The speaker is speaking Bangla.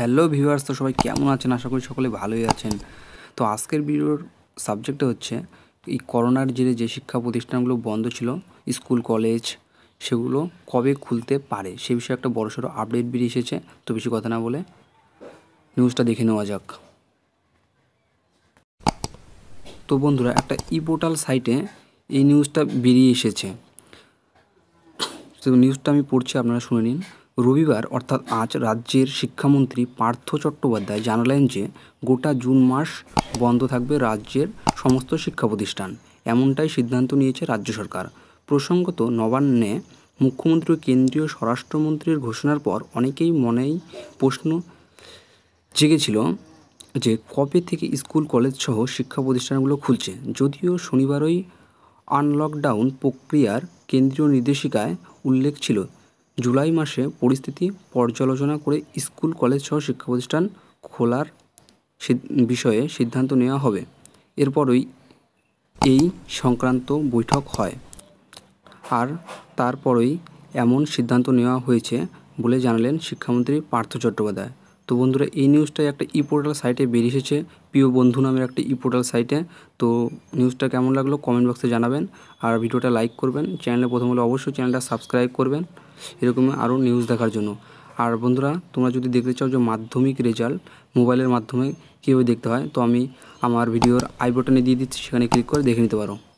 হ্যালো ভিউয়ার্স তো সবাই কেমন আছেন আশা করি সকলে ভালোই আছেন তো আজকের ভিডিওর সাবজেক্টটা হচ্ছে এই করোনার জেরে যে শিক্ষা প্রতিষ্ঠানগুলো বন্ধ ছিল স্কুল কলেজ সেগুলো কবে খুলতে পারে সে বিষয়ে একটা বড়সড় আপডেট বেরিয়ে এসেছে তো বেশি কথা না বলে নিউজটা দেখে নেওয়া যাক তো বন্ধুরা একটা ই পোর্টাল সাইটে এই নিউজটা বেরিয়ে এসেছে তো নিউজটা আমি পড়ছি আপনারা শুনে নিন রবিবার অর্থাৎ আজ রাজ্যের শিক্ষামন্ত্রী পার্থ চট্টোপাধ্যায় জানালেন যে গোটা জুন মাস বন্ধ থাকবে রাজ্যের সমস্ত শিক্ষা প্রতিষ্ঠান এমনটাই সিদ্ধান্ত নিয়েছে রাজ্য সরকার প্রসঙ্গত নবান্নে মুখ্যমন্ত্রী ও কেন্দ্রীয় স্বরাষ্ট্রমন্ত্রীর ঘোষণার পর অনেকেই মনেই প্রশ্ন জেগেছিল যে কবে থেকে স্কুল কলেজ সহ শিক্ষা প্রতিষ্ঠানগুলো খুলছে যদিও শনিবারই আনলকডাউন প্রক্রিয়ার কেন্দ্রীয় নির্দেশিকায় উল্লেখ ছিল জুলাই মাসে পরিস্থিতি পর্যালোচনা করে স্কুল কলেজসহ শিক্ষা প্রতিষ্ঠান খোলার বিষয়ে সিদ্ধান্ত নেওয়া হবে এরপরই এই সংক্রান্ত বৈঠক হয় আর তারপরই এমন সিদ্ধান্ত নেওয়া হয়েছে বলে জানালেন শিক্ষামন্ত্রী পার্থ চট্টোপাধ্যায় তো বন্ধুরা এই নিউজটাই একটা ই পোর্টাল সাইটে বেরিয়ে এসেছে প্রিয় বন্ধু নামের একটা ই পোর্টাল সাইটে তো নিউজটা কেমন লাগলো কমেন্ট বক্সে জানাবেন আর ভিডিওটা লাইক করবেন চ্যানেলে প্রথম হলে অবশ্যই চ্যানেলটা সাবস্ক্রাইব করবেন এরকম আরও নিউজ দেখার জন্য আর বন্ধুরা তোমরা যদি দেখতে চাও যে মাধ্যমিক রেজাল্ট মোবাইলের মাধ্যমে কীভাবে দেখতে হয় তো আমি আমার ভিডিওর আই বটনে দিয়ে দিচ্ছি সেখানে ক্লিক করে দেখে নিতে পারো